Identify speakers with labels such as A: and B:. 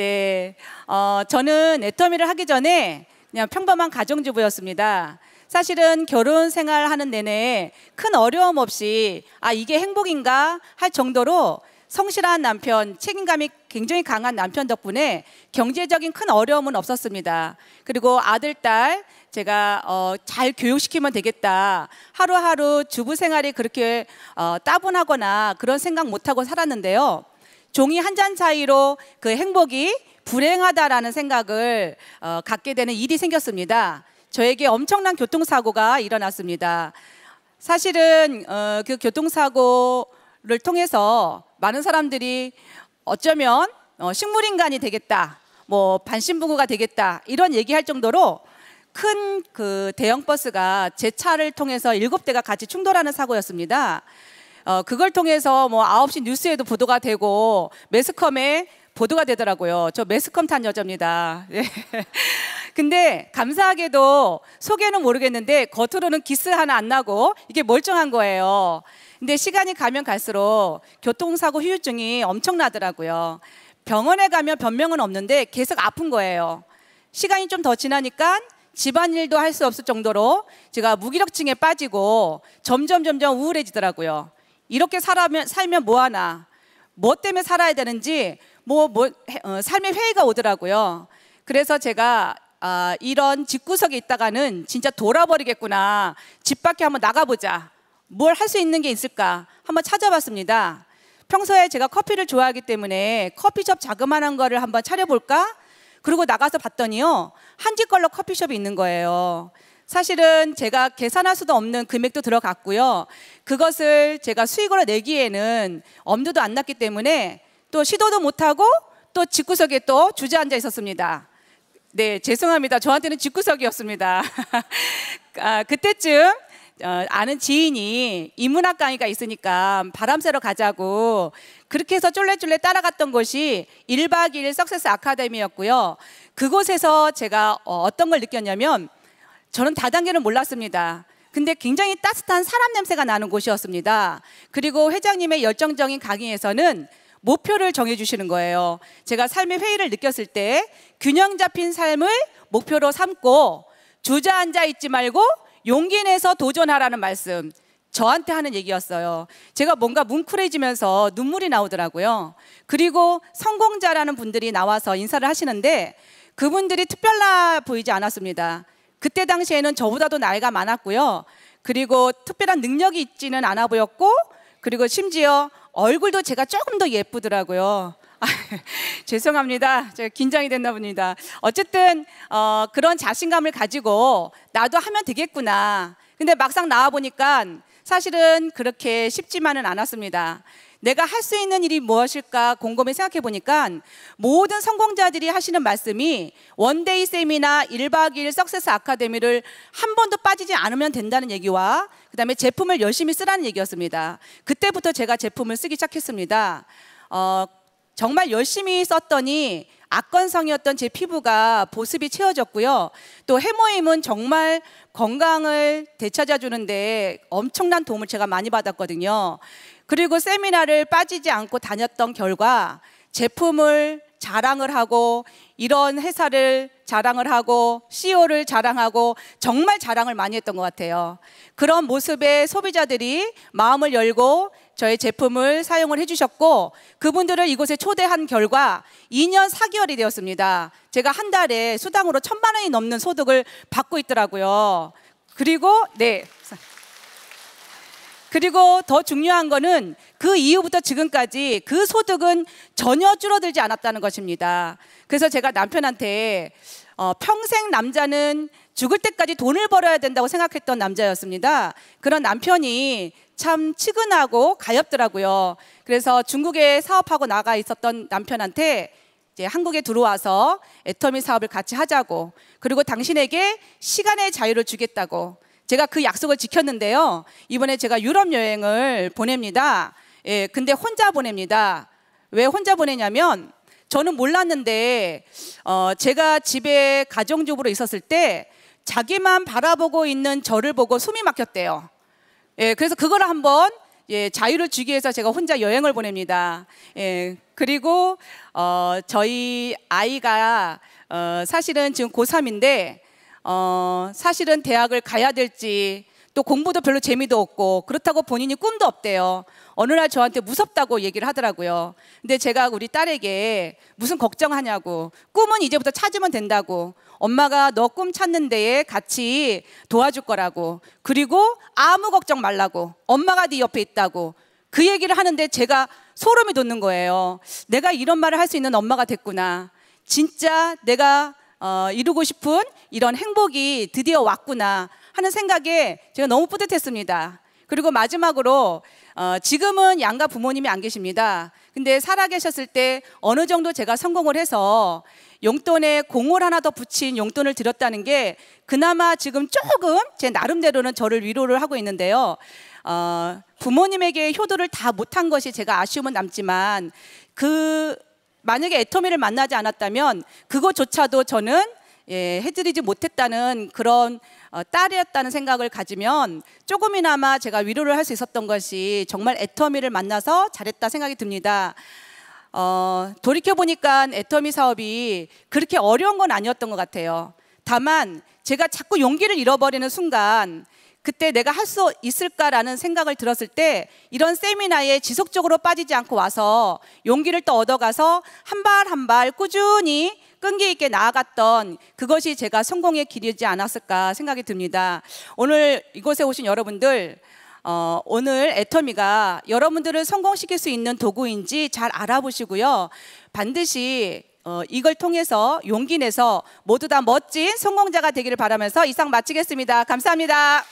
A: 네. 어, 저는 애터미를 하기 전에 그냥 평범한 가정주부였습니다. 사실은 결혼 생활하는 내내 큰 어려움 없이 아, 이게 행복인가 할 정도로 성실한 남편, 책임감이 굉장히 강한 남편 덕분에 경제적인 큰 어려움은 없었습니다. 그리고 아들, 딸, 제가 어, 잘 교육시키면 되겠다. 하루하루 주부 생활이 그렇게 어, 따분하거나 그런 생각 못하고 살았는데요. 종이 한 잔사이로그 행복이 불행하다라는 생각을 어, 갖게 되는 일이 생겼습니다. 저에게 엄청난 교통사고가 일어났습니다. 사실은 어, 그 교통사고를 통해서 많은 사람들이 어쩌면 어, 식물인간이 되겠다, 뭐 반신부구가 되겠다 이런 얘기할 정도로 큰 그 대형 버스가 제 차를 통해서 일곱 대가 같이 충돌하는 사고였습니다. 어, 그걸 통해서 뭐 9시 뉴스에도 보도가 되고 매스컴에 보도가 되더라고요. 저 매스컴 탄 여자입니다. 예. 근데 감사하게도 속에는 모르겠는데 겉으로는 기스 하나 안 나고 이게 멀쩡한 거예요. 근데 시간이 가면 갈수록 교통사고 후유증이 엄청나더라고요. 병원에 가면 변명은 없는데 계속 아픈 거예요. 시간이 좀 더 지나니까 집안일도 할 수 없을 정도로 제가 무기력증에 빠지고 점점 점점 우울해지더라고요. 이렇게 살아면, 살면 뭐하나, 뭐 때문에 살아야 되는지, 뭐, 뭐 어, 삶의 회의가 오더라고요. 그래서 제가 아, 이런 집구석에 있다가는 진짜 돌아버리겠구나. 집 밖에 한번 나가보자. 뭘 할 수 있는 게 있을까? 한번 찾아봤습니다. 평소에 제가 커피를 좋아하기 때문에 커피숍 자그마한 거를 한번 차려볼까? 그리고 나가서 봤더니요. 한지 걸로 커피숍이 있는 거예요. 사실은 제가 계산할 수도 없는 금액도 들어갔고요. 그것을 제가 수익으로 내기에는 엄두도 안 났기 때문에 또 시도도 못하고 또 집구석에 또 주저앉아 있었습니다. 네, 죄송합니다. 저한테는 집구석이었습니다. 아, 그때쯤 어, 아는 지인이 인문학 강의가 있으니까 바람 쐬러 가자고 그렇게 해서 쫄래쫄래 따라갔던 곳이 1박 2일 석세스 아카데미였고요. 그곳에서 제가 어, 어떤 걸 느꼈냐면 저는 다단계를 몰랐습니다. 근데 굉장히 따뜻한 사람 냄새가 나는 곳이었습니다. 그리고 회장님의 열정적인 강의에서는 목표를 정해주시는 거예요. 제가 삶의 회의를 느꼈을 때 균형 잡힌 삶을 목표로 삼고 주저앉아 있지 말고 용기 내서 도전하라는 말씀. 저한테 하는 얘기였어요. 제가 뭔가 뭉클해지면서 눈물이 나오더라고요. 그리고 성공자라는 분들이 나와서 인사를 하시는데 그분들이 특별나 보이지 않았습니다. 그때 당시에는 저보다도 나이가 많았고요. 그리고 특별한 능력이 있지는 않아 보였고, 그리고 심지어 얼굴도 제가 조금 더 예쁘더라고요. 죄송합니다. 제가 긴장이 됐나 봅니다. 어쨌든 어, 그런 자신감을 가지고 나도 하면 되겠구나. 근데 막상 나와 보니까 사실은 그렇게 쉽지만은 않았습니다. 내가 할 수 있는 일이 무엇일까 곰곰이 생각해 보니까 모든 성공자들이 하시는 말씀이 원데이 세미나 1박 2일 석세스 아카데미를 한 번도 빠지지 않으면 된다는 얘기와 그다음에 제품을 열심히 쓰라는 얘기였습니다. 그때부터 제가 제품을 쓰기 시작했습니다. 어, 정말 열심히 썼더니 악건성이었던 제 피부가 보습이 채워졌고요. 또 해모임은 정말 건강을 되찾아주는데 엄청난 도움을 제가 많이 받았거든요. 그리고 세미나를 빠지지 않고 다녔던 결과 제품을 자랑을 하고 이런 회사를 자랑을 하고 CEO를 자랑하고 정말 자랑을 많이 했던 것 같아요. 그런 모습에 소비자들이 마음을 열고 저의 제품을 사용을 해주셨고 그분들을 이곳에 초대한 결과 2년 4개월이 되었습니다. 제가 한 달에 수당으로 천만 원이 넘는 소득을 받고 있더라고요. 그리고 네. 그리고 더 중요한 거는 그 이후부터 지금까지 그 소득은 전혀 줄어들지 않았다는 것입니다. 그래서 제가 남편한테 어, 평생 남자는 죽을 때까지 돈을 벌어야 된다고 생각했던 남자였습니다. 그런 남편이 참측은하고 가엾더라고요. 그래서 중국에 사업하고 나가 있었던 남편한테 이제 한국에 들어와서 애터미 사업을 같이 하자고 그리고 당신에게 시간의 자유를 주겠다고 제가 그 약속을 지켰는데요. 이번에 제가 유럽 여행을 보냅니다. 예, 근데 혼자 보냅니다. 왜 혼자 보내냐면 저는 몰랐는데 어, 제가 집에 가정적으로 있었을 때 자기만 바라보고 있는 저를 보고 숨이 막혔대요. 예, 그래서 그걸 한번 예, 자유를 주기 위해서 제가 혼자 여행을 보냅니다. 예, 그리고 어, 저희 아이가 어, 사실은 지금 고3인데 어, 사실은 대학을 가야 될지 또 공부도 별로 재미도 없고 그렇다고 본인이 꿈도 없대요. 어느 날 저한테 무섭다고 얘기를 하더라고요. 근데 제가 우리 딸에게 무슨 걱정하냐고 꿈은 이제부터 찾으면 된다고 엄마가 너 꿈 찾는 데에 같이 도와줄 거라고 그리고 아무 걱정 말라고 엄마가 네 옆에 있다고 그 얘기를 하는데 제가 소름이 돋는 거예요. 내가 이런 말을 할 수 있는 엄마가 됐구나. 진짜 내가 어, 이루고 싶은 이런 행복이 드디어 왔구나. 하는 생각에 제가 너무 뿌듯했습니다. 그리고 마지막으로 어, 지금은 양가 부모님이 안 계십니다. 근데 살아계셨을 때 어느 정도 제가 성공을 해서 용돈에 공을 하나 더 붙인 용돈을 드렸다는 게 그나마 지금 조금 제 나름대로는 저를 위로를 하고 있는데요. 어, 부모님에게 효도를 다 못한 것이 제가 아쉬움은 남지만 그 만약에 애터미를 만나지 않았다면 그것조차도 저는 예, 해드리지 못했다는 그런 어, 딸이었다는 생각을 가지면 조금이나마 제가 위로를 할 수 있었던 것이 정말 애터미를 만나서 잘했다 생각이 듭니다. 어, 돌이켜보니까 애터미 사업이 그렇게 어려운 건 아니었던 것 같아요. 다만 제가 자꾸 용기를 잃어버리는 순간 그때 내가 할 수 있을까라는 생각을 들었을 때 이런 세미나에 지속적으로 빠지지 않고 와서 용기를 또 얻어가서 한 발 한 발 꾸준히 끈기 있게 나아갔던 그것이 제가 성공의 길이지 않았을까 생각이 듭니다. 오늘 이곳에 오신 여러분들 어, 오늘 애터미가 여러분들을 성공시킬 수 있는 도구인지 잘 알아보시고요. 반드시 어, 이걸 통해서 용기 내서 모두 다 멋진 성공자가 되기를 바라면서 이상 마치겠습니다. 감사합니다.